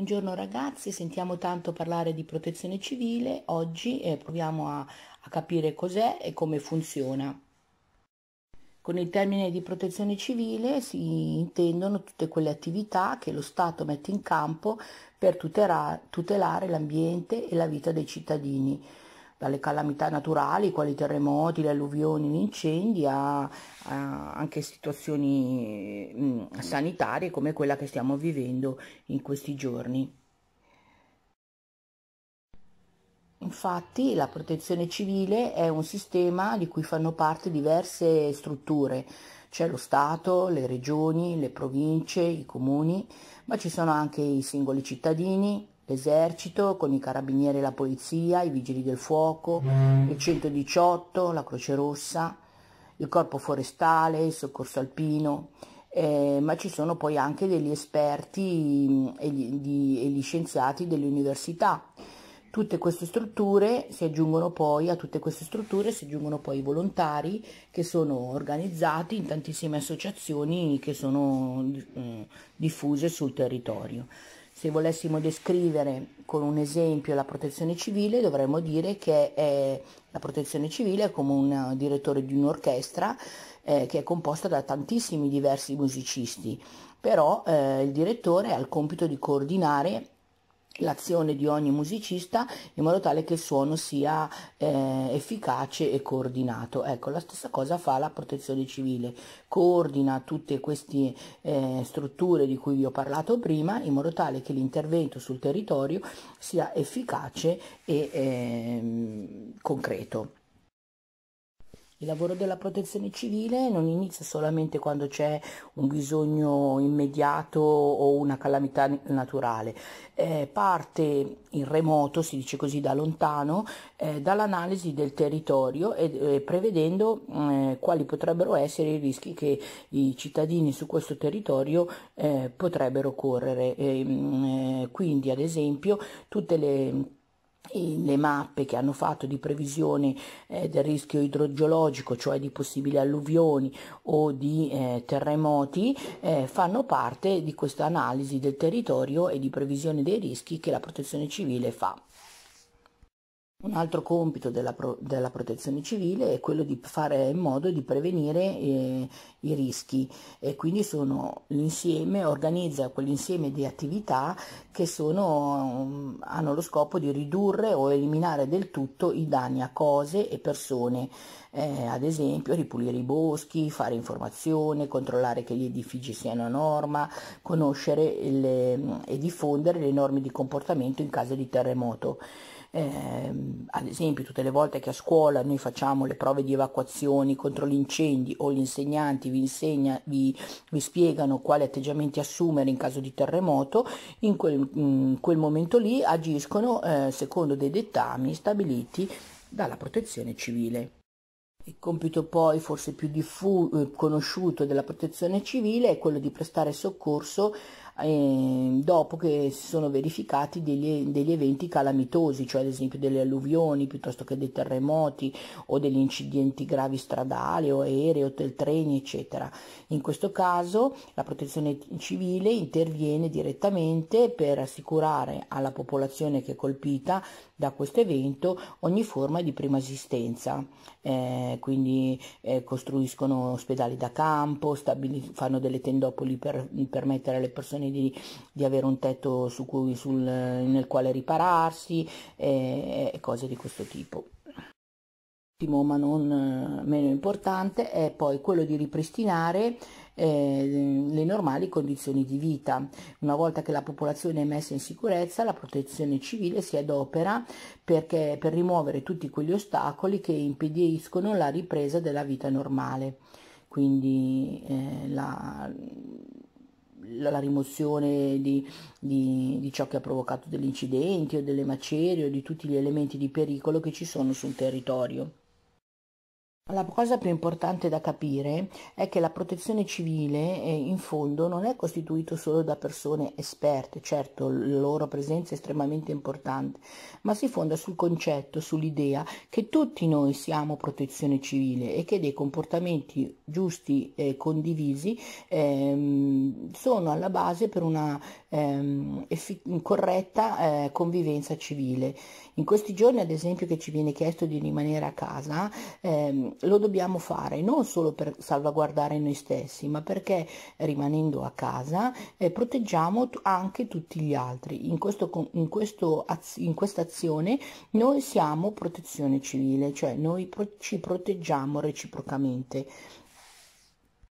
Buongiorno ragazzi, sentiamo tanto parlare di protezione civile, oggi eh, proviamo a, a capire cos'è e come funziona. Con il termine di protezione civile si intendono tutte quelle attività che lo Stato mette in campo per tutelare, tutelare l'ambiente e la vita dei cittadini dalle calamità naturali, quali i terremoti, le alluvioni, gli incendi, a, a anche situazioni mm, sanitarie come quella che stiamo vivendo in questi giorni. Infatti la protezione civile è un sistema di cui fanno parte diverse strutture, c'è lo Stato, le regioni, le province, i comuni, ma ci sono anche i singoli cittadini, l'esercito, con i carabinieri e la polizia, i vigili del fuoco, il 118, la Croce Rossa, il corpo forestale, il soccorso alpino, eh, ma ci sono poi anche degli esperti e gli, e gli scienziati delle università. Tutte queste strutture si aggiungono poi, a tutte queste strutture si aggiungono poi i volontari che sono organizzati in tantissime associazioni che sono diffuse sul territorio. Se volessimo descrivere con un esempio la protezione civile, dovremmo dire che è, la protezione civile è come un eh, direttore di un'orchestra eh, che è composta da tantissimi diversi musicisti, però eh, il direttore ha il compito di coordinare l'azione di ogni musicista in modo tale che il suono sia eh, efficace e coordinato. Ecco, la stessa cosa fa la protezione civile, coordina tutte queste eh, strutture di cui vi ho parlato prima in modo tale che l'intervento sul territorio sia efficace e eh, concreto. Il lavoro della protezione civile non inizia solamente quando c'è un bisogno immediato o una calamità naturale, eh, parte in remoto, si dice così da lontano, eh, dall'analisi del territorio e eh, prevedendo eh, quali potrebbero essere i rischi che i cittadini su questo territorio eh, potrebbero correre. E, mm, eh, quindi ad esempio tutte le le mappe che hanno fatto di previsione eh, del rischio idrogeologico, cioè di possibili alluvioni o di eh, terremoti, eh, fanno parte di questa analisi del territorio e di previsione dei rischi che la protezione civile fa. Un altro compito della, pro, della, protezione civile è quello di fare in modo di prevenire eh, i rischi e quindi sono l'insieme, organizza quell'insieme di attività che sono, mm, hanno lo scopo di ridurre o eliminare del tutto i danni a cose e persone eh, ad esempio ripulire i boschi, fare informazione, controllare che gli edifici siano a norma, conoscere le, e diffondere le norme di comportamento in caso di terremoto. Eh, ad esempio tutte le volte che a scuola noi facciamo le prove di evacuazioni contro gli incendi o gli insegnanti vi, insegna, vi, vi spiegano quali atteggiamenti assumere in caso di terremoto, in quel, in mm, quel momento lì agiscono eh, secondo dei dettami stabiliti dalla protezione civile. Il compito poi forse più diffu- eh, conosciuto della protezione civile è quello di prestare soccorso Ehm, dopo che si sono verificati degli, degli, eventi calamitosi, cioè ad esempio delle alluvioni piuttosto che dei terremoti o degli incidenti gravi stradali o aerei o del treni eccetera. In questo caso la protezione civile interviene direttamente per assicurare alla popolazione che è colpita da questo evento ogni forma di prima esistenza, eh, quindi eh, costruiscono ospedali da campo, fanno delle tendopoli per, per mettere le persone bisogno di, di avere un tetto su cui, sul, nel quale ripararsi e, e cose di questo tipo L'ultimo ma non eh, meno importante, è poi quello di ripristinare eh, le normali condizioni di vita. Una volta che la popolazione è messa in sicurezza, la protezione civile si adopera perché, per rimuovere tutti quegli ostacoli che impediscono la ripresa della vita normale. Quindi eh, la, la rimozione di, di, di, ciò che ha provocato degli incidenti o delle macerie o di tutti gli elementi di pericolo che ci sono sul territorio. La cosa più importante da capire è che la protezione civile eh, in fondo non è costituita solo da persone esperte, certo la loro presenza è estremamente importante, ma si fonda sul concetto, sull'idea che tutti noi siamo protezione civile e che dei comportamenti giusti e condivisi ehm, sono alla base per una ehm, corretta eh, convivenza civile. In questi giorni ad esempio che ci viene chiesto di rimanere a casa, ehm, lo dobbiamo fare non solo per salvaguardare noi stessi, ma perché rimanendo a casa eh, proteggiamo anche tutti gli altri. In, questo, in, questo, in questa azione noi siamo protezione civile, cioè noi pro ci proteggiamo reciprocamente.